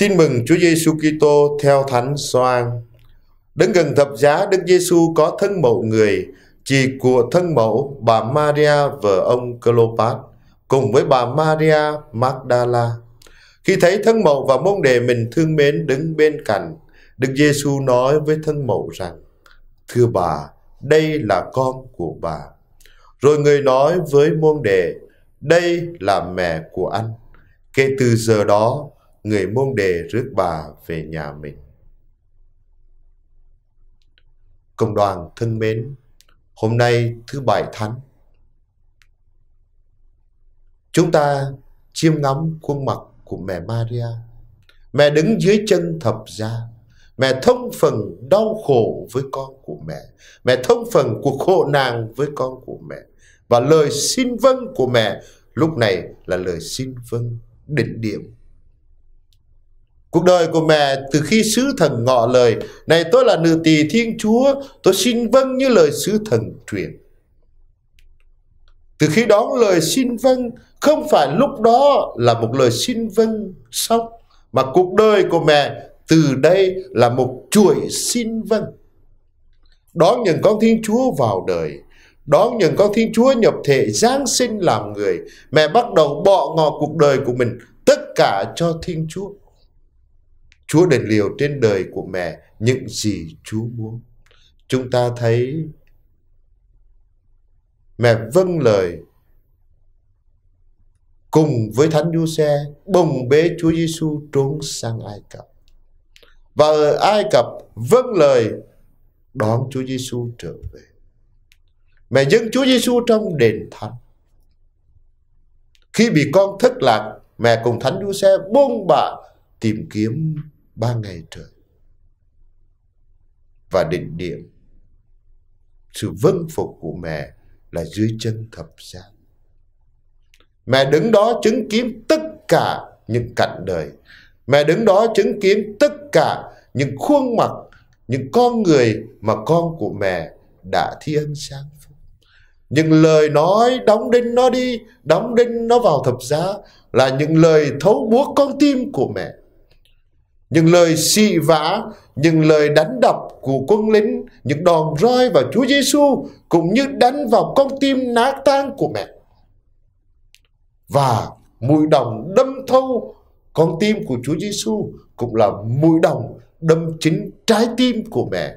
Tin mừng Chúa Giêsu Kitô theo Thánh Gioan. đứng gần thập giá, Đức Giêsu có thân mẫu người, chị của thân mẫu bà Maria vợ ông Cleopat cùng với bà Maria Magdala. Khi thấy thân mẫu và môn đệ mình thương mến đứng bên cạnh, Đức Giêsu nói với thân mẫu rằng: "Thưa bà, đây là con của bà." Rồi người nói với môn đệ: "Đây là mẹ của anh." Kể từ giờ đó, người môn đề rước bà về nhà mình. Cộng đoàn thân mến, hôm nay thứ bảy thánh. Chúng ta chiêm ngắm khuôn mặt của mẹ Maria. Mẹ đứng dưới chân thập giá. Mẹ thông phần đau khổ với con của mẹ. Mẹ thông phần cuộc khổ nạn với con của mẹ. Và lời xin vâng của mẹ lúc này là lời xin vâng đỉnh điểm Cuộc đời của mẹ từ khi sứ thần ngọ lời, này tôi là nữ tỳ Thiên Chúa, tôi xin vâng như lời sứ thần truyền. Từ khi đón lời xin vâng, không phải lúc đó là một lời xin vâng xong, mà cuộc đời của mẹ từ đây là một chuỗi xin vâng. Đón nhận con Thiên Chúa vào đời, đón nhận con Thiên Chúa nhập thể Giáng sinh làm người, mẹ bắt đầu bỏ ngỏ cuộc đời của mình, tất cả cho Thiên Chúa. Chúa đền liều trên đời của mẹ những gì Chúa muốn. Chúng ta thấy mẹ vâng lời cùng với Thánh Giuse bồng bế Chúa Giêsu trốn sang Ai Cập. Và ở Ai Cập vâng lời đón Chúa Giêsu trở về. Mẹ dâng Chúa Giêsu trong đền thánh. Khi bị con thất lạc, mẹ cùng Thánh Giuse buông bạ tìm kiếm ba ngày trời và định điểm sự vâng phục của mẹ là dưới chân thập giá mẹ đứng đó chứng kiến tất cả những cảnh đời mẹ đứng đó chứng kiến tất cả những khuôn mặt những con người mà con của mẹ đã thi ân sáng phúc những lời nói đóng đinh nó đi đóng đinh nó vào thập giá là những lời thấu buốt con tim của mẹ những lời xị vã, những lời đánh đập của quân lính, những đòn roi vào Chúa Giêsu cũng như đánh vào con tim nát tan của mẹ. Và mũi đồng đâm thâu con tim của Chúa Giêsu cũng là mũi đồng đâm chính trái tim của mẹ.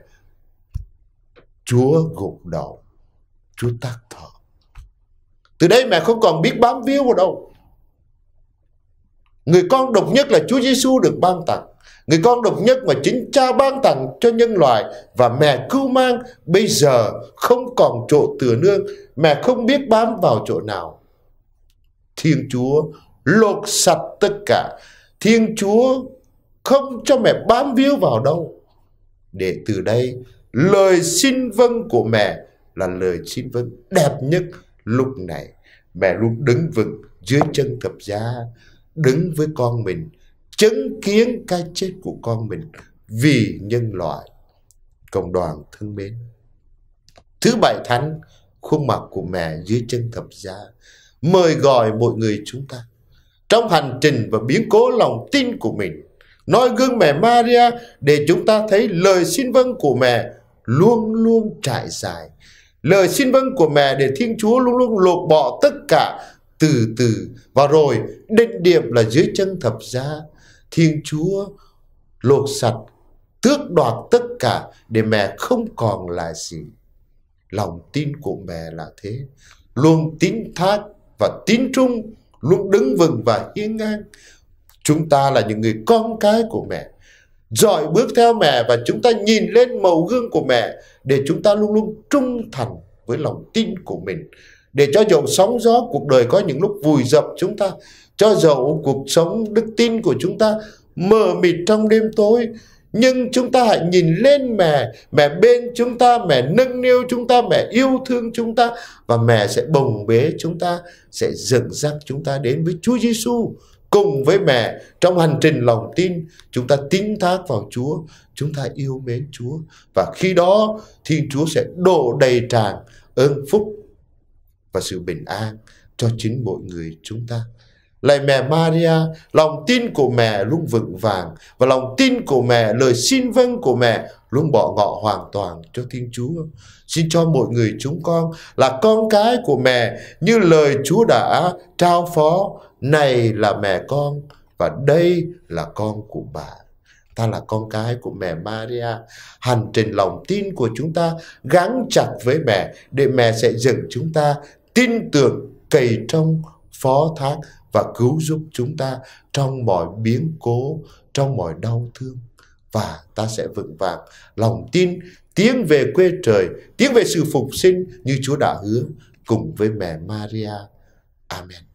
Chúa gục đầu, Chúa tắt thở. Từ đây mẹ không còn biết bám víu vào đâu. Người con độc nhất là Chúa Giêsu được ban tặng. Người con độc nhất mà chính cha ban tặng cho nhân loại và mẹ cưu mang bây giờ không còn chỗ tựa nương, mẹ không biết bám vào chỗ nào. Thiên Chúa lột sạch tất cả. Thiên Chúa không cho mẹ bám víu vào đâu. Để từ đây, lời xin vâng của mẹ là lời xin vâng đẹp nhất lúc này. Mẹ luôn đứng vững dưới chân thập giá, đứng với con mình, chứng kiến cái chết của con mình vì nhân loại cộng đoàn thân mến thứ bảy thánh khuôn mặt của mẹ dưới chân thập giá mời gọi mọi người chúng ta trong hành trình và biến cố lòng tin của mình nói gương mẹ Maria để chúng ta thấy lời xin vâng của mẹ luôn luôn trải dài lời xin vâng của mẹ để Thiên Chúa luôn luôn lột bỏ tất cả từ từ và rồi đích điểm là dưới chân thập giá Thiên Chúa lột sạch, tước đoạt tất cả để mẹ không còn là gì. Lòng tin của mẹ là thế, luôn tín thác và tín trung, luôn đứng vững và hiên ngang. Chúng ta là những người con cái của mẹ, dõi bước theo mẹ và chúng ta nhìn lên màu gương của mẹ để chúng ta luôn luôn trung thành với lòng tin của mình để cho dù sóng gió cuộc đời có những lúc vùi dập chúng ta cho dẫu cuộc sống đức tin của chúng ta mờ mịt trong đêm tối nhưng chúng ta hãy nhìn lên mẹ mẹ bên chúng ta mẹ nâng niu chúng ta mẹ yêu thương chúng ta và mẹ sẽ bồng bế chúng ta sẽ dẫn dắt chúng ta đến với Chúa Giêsu cùng với mẹ trong hành trình lòng tin chúng ta tín thác vào Chúa chúng ta yêu mến Chúa và khi đó Thiên Chúa sẽ đổ đầy tràn ơn phúc và sự bình an cho chính mỗi người chúng ta Lạy mẹ Maria, lòng tin của mẹ luôn vững vàng và lòng tin của mẹ, lời xin vâng của mẹ luôn bỏ ngọ hoàn toàn cho Thiên Chúa. Xin cho mọi người chúng con là con cái của mẹ như lời Chúa đã trao phó. Này là mẹ con và đây là con của bà. Ta là con cái của mẹ Maria. Hành trình lòng tin của chúng ta gắn chặt với mẹ để mẹ sẽ dẫn chúng ta tin tưởng cầy trong phó thác và cứu giúp chúng ta trong mọi biến cố, trong mọi đau thương và ta sẽ vững vàng lòng tin tiến về quê trời, tiến về sự phục sinh như Chúa đã hứa cùng với mẹ Maria. Amen.